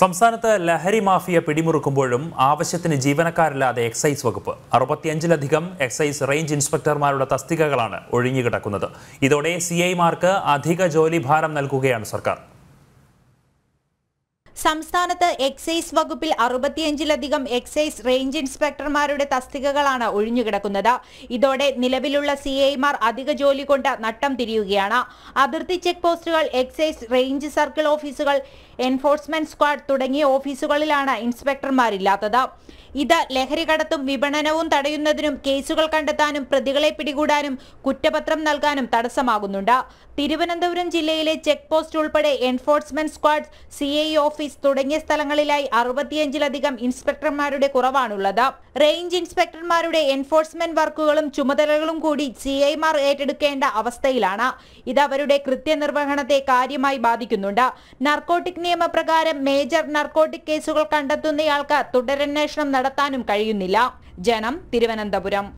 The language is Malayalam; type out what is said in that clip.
സംസ്ഥാനത്ത് ലഹരി മാഫിയ പിടിമുറുക്കുമ്പോഴും ആവശ്യത്തിന് ജീവനക്കാരില്ലാതെ എക്സൈസ് വകുപ്പ് അറുപത്തിയഞ്ചിലധികം എക്സൈസ് റേഞ്ച് ഇൻസ്പെക്ടർമാരുടെ തസ്തികകളാണ് ഒഴിഞ്ഞുകിടക്കുന്നത് ഇതോടെ സി അധിക അധിക ജോലിഭാരം നൽകുകയാണ് സർക്കാർ സംസ്ഥാനത്ത് എക്സൈസ് വകുപ്പിൽ അറുപത്തിയഞ്ചിലധികം എക്സൈസ് റേഞ്ച് ഇൻസ്പെക്ടർമാരുടെ തസ്തികകളാണ് ഒഴിഞ്ഞുകിടക്കുന്നത് ഇതോടെ നിലവിലുള്ള സി ഐമാർ അധിക ജോലി കൊണ്ട് നട്ടം തിരിയുകയാണ് അതിർത്തി ചെക്ക് പോസ്റ്റുകൾ എക്സൈസ് റേഞ്ച് സർക്കിൾ ഓഫീസുകൾ എൻഫോഴ്സ്മെന്റ് സ്ക്വാഡ് തുടങ്ങിയ ഓഫീസുകളിലാണ് ഇൻസ്പെക്ടർമാരില്ലാത്തത് ഇത് ലഹരി കടത്തും വിപണനവും തടയുന്നതിനും കേസുകൾ കണ്ടെത്താനും പ്രതികളെ പിടികൂടാനും കുറ്റപത്രം നൽകാനും തടസ്സമാകുന്നുണ്ട് തിരുവനന്തപുരം ജില്ലയിലെ ചെക്ക് പോസ്റ്റ് ഉൾപ്പെടെ enforcement squad C I office തുടങ്ങിയ സ്ഥലങ്ങളിലായി അറുപത്തിയഞ്ചിലധികം ഇൻസ്പെക്ടർമാരുടെ കുറവാണുള്ളത് റേഞ്ച് ഇൻസ്പെക്ടർമാരുടെ എൻഫോഴ്സ്മെന്റ് വർക്കുകളും ചുമതലകളും കൂടി സി ഐമാർ ഏറ്റെടുക്കേണ്ട അവസ്ഥയിലാണ് ഇത് അവരുടെ കൃത്യനിർവഹണത്തെ കാര്യമായി ബാധിക്കുന്നുണ്ട് നർക്കോട്ടിക് നിയമപ്രകാരം മേജർ നർക്കോട്ടിക് കേസുകൾ കണ്ടെത്തുന്നയാൾക്ക് തുടരന്വേഷണം നടത്താനും കഴിയുന്നില്ല ജനം തിരുവനന്തപുരം